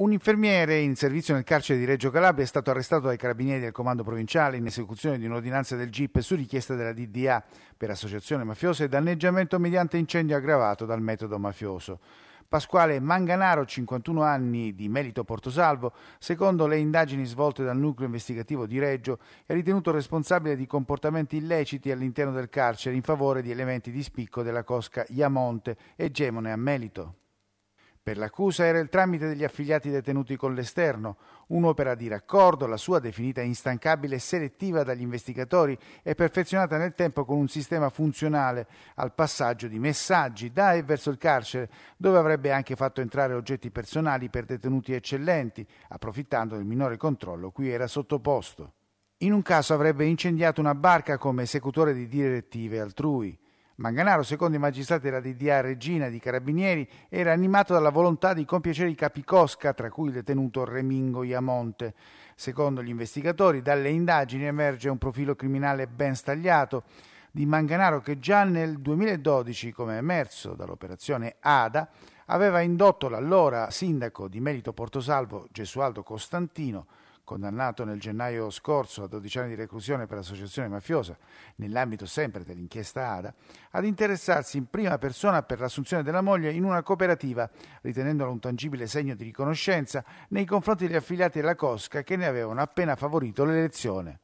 Un infermiere in servizio nel carcere di Reggio Calabria è stato arrestato dai carabinieri del comando provinciale in esecuzione di un'ordinanza del GIP su richiesta della DDA per associazione mafiosa e danneggiamento mediante incendio aggravato dal metodo mafioso. Pasquale Manganaro, 51 anni di merito Portosalvo, secondo le indagini svolte dal nucleo investigativo di Reggio, è ritenuto responsabile di comportamenti illeciti all'interno del carcere in favore di elementi di spicco della cosca Iamonte e Gemone a Melito. Per l'accusa era il tramite degli affiliati detenuti con l'esterno, un'opera di raccordo, la sua definita instancabile e selettiva dagli investigatori e perfezionata nel tempo con un sistema funzionale al passaggio di messaggi da e verso il carcere, dove avrebbe anche fatto entrare oggetti personali per detenuti eccellenti, approfittando del minore controllo cui era sottoposto. In un caso avrebbe incendiato una barca come esecutore di direttive altrui. Manganaro, secondo i magistrati della DDA Regina di Carabinieri, era animato dalla volontà di compiacere i capi Cosca, tra cui il detenuto Remingo Iamonte. Secondo gli investigatori, dalle indagini emerge un profilo criminale ben stagliato di Manganaro che già nel 2012, come emerso dall'operazione ADA, aveva indotto l'allora sindaco di merito Portosalvo Gesualdo Costantino condannato nel gennaio scorso a 12 anni di reclusione per associazione mafiosa, nell'ambito sempre dell'inchiesta ADA, ad interessarsi in prima persona per l'assunzione della moglie in una cooperativa, ritenendola un tangibile segno di riconoscenza nei confronti degli affiliati della Cosca che ne avevano appena favorito l'elezione.